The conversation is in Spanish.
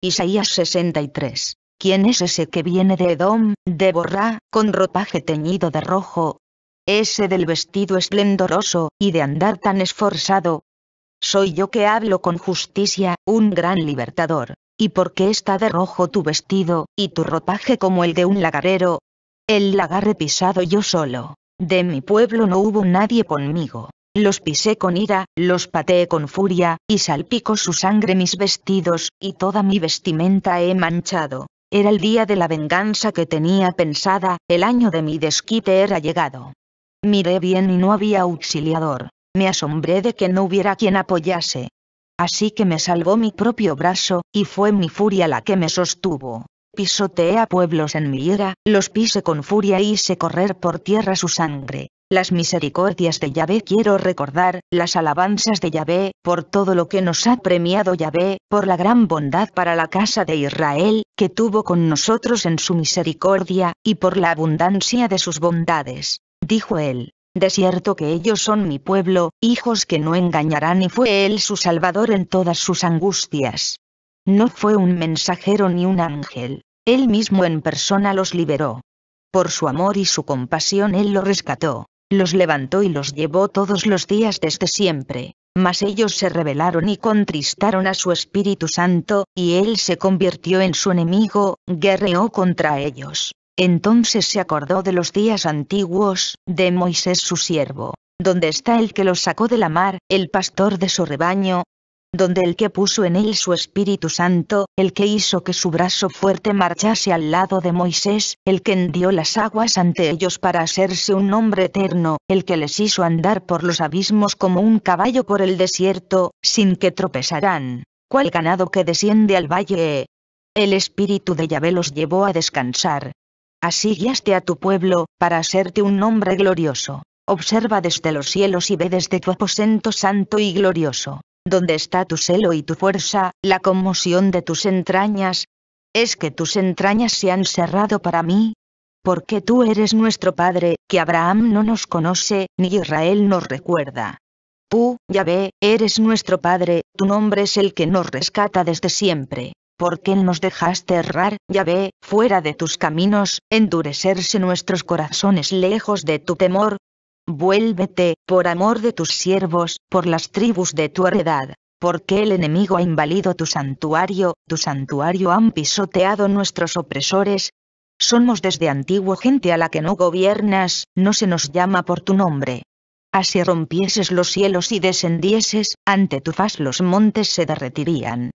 Isaías 63. ¿Quién es ese que viene de Edom, de Borra, con ropaje teñido de rojo? Ese del vestido esplendoroso, y de andar tan esforzado. Soy yo que hablo con justicia, un gran libertador. ¿Y por qué está de rojo tu vestido, y tu ropaje como el de un lagarero? El lagarre pisado yo solo. De mi pueblo no hubo nadie conmigo los pisé con ira, los pateé con furia, y salpicó su sangre mis vestidos, y toda mi vestimenta he manchado. Era el día de la venganza que tenía pensada, el año de mi desquite era llegado. Miré bien y no había auxiliador. Me asombré de que no hubiera quien apoyase. Así que me salvó mi propio brazo, y fue mi furia la que me sostuvo. Pisoteé a pueblos en mi ira, los pise con furia y e hice correr por tierra su sangre las misericordias de Yahvé quiero recordar, las alabanzas de Yahvé, por todo lo que nos ha premiado Yahvé, por la gran bondad para la casa de Israel, que tuvo con nosotros en su misericordia, y por la abundancia de sus bondades. Dijo él, de cierto que ellos son mi pueblo, hijos que no engañarán y fue él su salvador en todas sus angustias. No fue un mensajero ni un ángel, él mismo en persona los liberó. Por su amor y su compasión él lo rescató los levantó y los llevó todos los días desde siempre. Mas ellos se rebelaron y contristaron a su Espíritu Santo, y él se convirtió en su enemigo, guerreó contra ellos. Entonces se acordó de los días antiguos, de Moisés su siervo, donde está el que los sacó de la mar, el pastor de su rebaño, donde el que puso en él su Espíritu Santo, el que hizo que su brazo fuerte marchase al lado de Moisés, el que hendió las aguas ante ellos para hacerse un nombre eterno, el que les hizo andar por los abismos como un caballo por el desierto, sin que tropezaran. Cual ganado que desciende al valle. El Espíritu de Yahvé los llevó a descansar. Así guiaste a tu pueblo, para hacerte un nombre glorioso. Observa desde los cielos y ve desde tu aposento santo y glorioso. ¿dónde está tu celo y tu fuerza, la conmoción de tus entrañas? ¿Es que tus entrañas se han cerrado para mí? Porque tú eres nuestro Padre, que Abraham no nos conoce, ni Israel nos recuerda. Tú, Yahvé, eres nuestro Padre, tu nombre es el que nos rescata desde siempre. ¿Por qué nos dejaste errar, Yahvé, fuera de tus caminos, endurecerse nuestros corazones lejos de tu temor? Vuélvete, por amor de tus siervos, por las tribus de tu heredad, porque el enemigo ha invalido tu santuario, tu santuario han pisoteado nuestros opresores. Somos desde antiguo gente a la que no gobiernas, no se nos llama por tu nombre. Así rompieses los cielos y descendieses, ante tu faz los montes se derretirían.